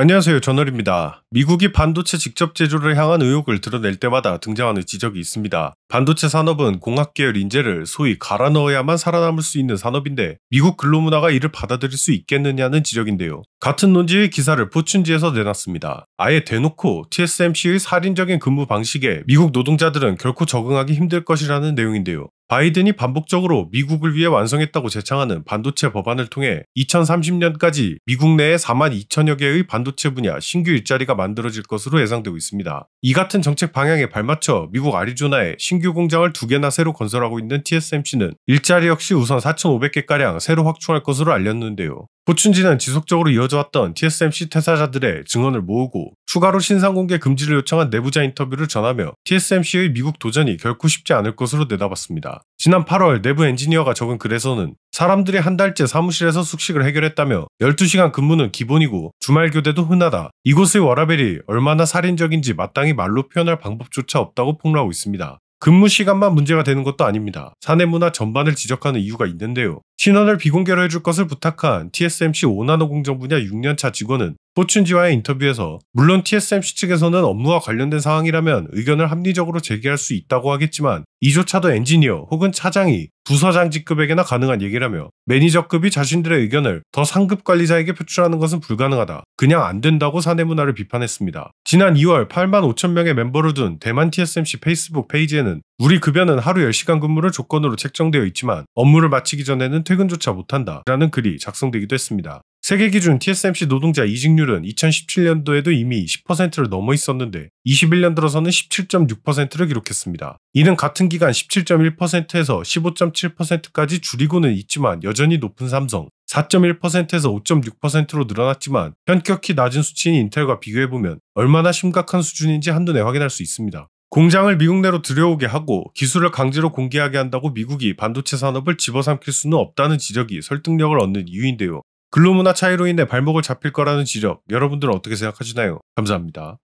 안녕하세요. 저널입니다. 미국이 반도체 직접 제조를 향한 의혹을 드러낼 때마다 등장하는 지적이 있습니다. 반도체 산업은 공학계열 인재를 소위 갈아 넣어야만 살아남을 수 있는 산업인데 미국 근로문화가 이를 받아들일 수 있겠느냐는 지적인데요. 같은 논지의 기사를 포춘지에서 내놨습니다. 아예 대놓고 TSMC의 살인적인 근무 방식에 미국 노동자들은 결코 적응하기 힘들 것이라는 내용인데요. 바이든이 반복적으로 미국을 위해 완성했다고 재창하는 반도체 법안을 통해 2030년까지 미국 내에 4만 2천여 개의 반도체 분야 신규 일자리가 만들어질 것으로 예상되고 있습니다. 이 같은 정책 방향에 발맞춰 미국 아리조나에 신규 신규 공장을 2 개나 새로 건설하고 있는 TSMC는 일자리 역시 우선 4,500개가량 새로 확충할 것으로 알렸는데요. 보춘진은 지속적으로 이어져왔던 TSMC 퇴사자들의 증언을 모으고 추가로 신상 공개 금지를 요청한 내부자 인터뷰를 전하며 TSMC의 미국 도전이 결코 쉽지 않을 것으로 내다봤습니다. 지난 8월 내부 엔지니어가 적은 글에서는 사람들이 한 달째 사무실에서 숙식을 해결했다며 12시간 근무는 기본이고 주말 교대도 흔하다. 이곳의 워라벨이 얼마나 살인적인지 마땅히 말로 표현할 방법조차 없다고 폭로하고 있습니다. 근무 시간만 문제가 되는 것도 아닙니다. 사내 문화 전반을 지적하는 이유가 있는데요. 신원을 비공개로 해줄 것을 부탁한 TSMC 5나노 공정 분야 6년차 직원은 포춘지와의 인터뷰에서 물론 TSMC 측에서는 업무와 관련된 사항이라면 의견을 합리적으로 제기할 수 있다고 하겠지만 이조차도 엔지니어 혹은 차장이 부서장 직급에게나 가능한 얘기라며 매니저급이 자신들의 의견을 더 상급 관리자에게 표출하는 것은 불가능하다. 그냥 안 된다고 사내 문화를 비판했습니다. 지난 2월 8만 5천 명의 멤버를 둔 대만 TSMC 페이스북 페이지에는 우리 급여는 하루 10시간 근무를 조건으로 책정되어 있지만 업무를 마치기 전에는 퇴근조차 못한다. 라는 글이 작성되기도 했습니다. 세계 기준 TSMC 노동자 이직률은 2017년도에도 이미 10%를 넘어 있었는데 21년 들어서는 17.6%를 기록했습니다. 이는 같은 기간 17.1%에서 15.7%까지 줄이고는 있지만 여전히 높은 삼성, 4.1%에서 5.6%로 늘어났지만 현격히 낮은 수치인 인텔과 비교해보면 얼마나 심각한 수준인지 한눈에 확인할 수 있습니다. 공장을 미국 내로 들여오게 하고 기술을 강제로 공개하게 한다고 미국이 반도체 산업을 집어삼킬 수는 없다는 지적이 설득력을 얻는 이유인데요. 근로문화 차이로 인해 발목을 잡힐 거라는 지적 여러분들은 어떻게 생각하시나요? 감사합니다.